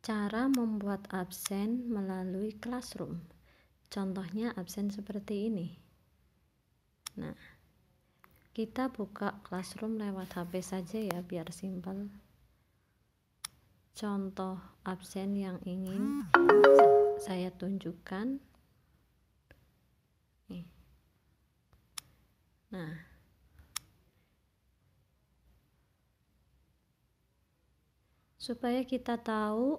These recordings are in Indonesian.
Cara membuat absen melalui Classroom. Contohnya absen seperti ini. Nah, kita buka Classroom lewat HP saja ya biar simpel. Contoh absen yang ingin saya tunjukkan. Nah, supaya kita tahu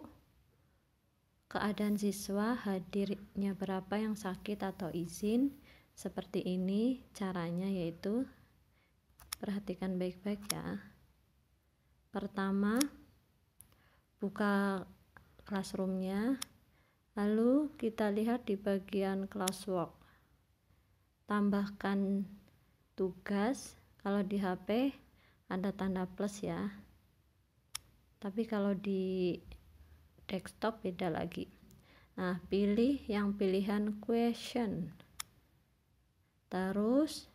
keadaan siswa hadirnya berapa yang sakit atau izin seperti ini caranya yaitu perhatikan baik-baik ya pertama buka classroomnya lalu kita lihat di bagian classwork tambahkan tugas kalau di HP ada tanda plus ya tapi kalau di desktop beda lagi nah pilih yang pilihan question terus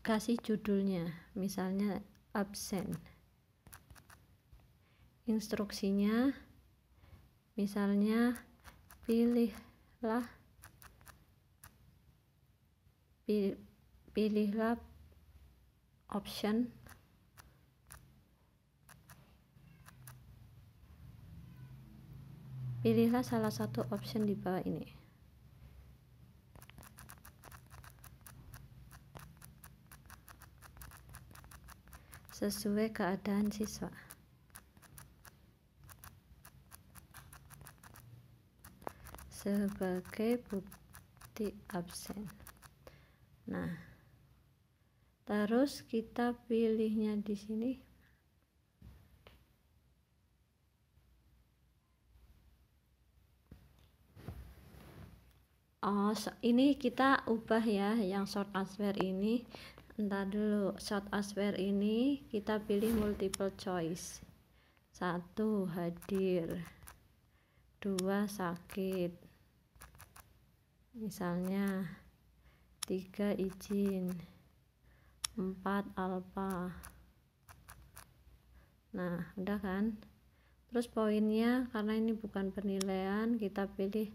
kasih judulnya misalnya absen instruksinya misalnya pilihlah pilihlah option Pilihlah salah satu option di bawah ini. Sesuai keadaan siswa. Sebagai bukti absen. Nah, terus kita pilihnya di sini oh, ini kita ubah ya yang short answer ini entar dulu short answer ini kita pilih multiple choice satu hadir dua sakit misalnya tiga izin empat alfa nah udah kan terus poinnya karena ini bukan penilaian kita pilih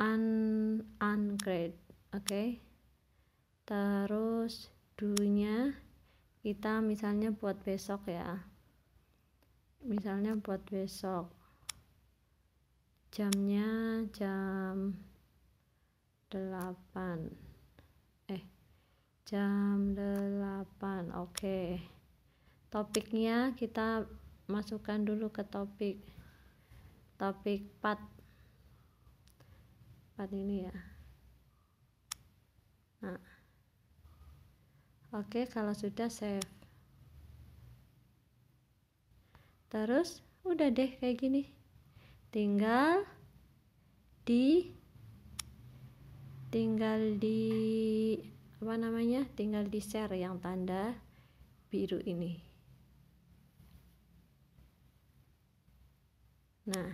un ungrade oke okay. terus dunya kita misalnya buat besok ya misalnya buat besok jamnya jam 8 eh jam 8 oke okay. topiknya kita masukkan dulu ke topik topik part ini ya nah oke kalau sudah save terus udah deh kayak gini tinggal di tinggal di apa namanya tinggal di share yang tanda biru ini nah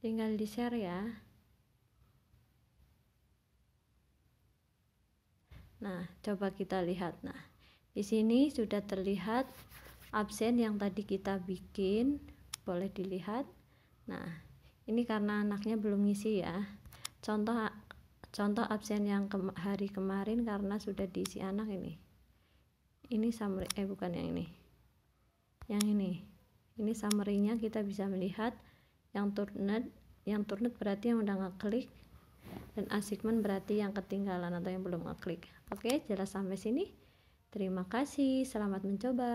tinggal di share ya Nah, coba kita lihat. Nah, di sini sudah terlihat absen yang tadi kita bikin. Boleh dilihat. Nah, ini karena anaknya belum ngisi ya. Contoh contoh absen yang kema hari kemarin karena sudah diisi anak ini. Ini summary eh bukan yang ini. Yang ini. Ini summary-nya kita bisa melihat yang turnet, yang turnet berarti yang udah ngeklik klik dan assignment berarti yang ketinggalan atau yang belum ngeklik oke jelas sampai sini terima kasih selamat mencoba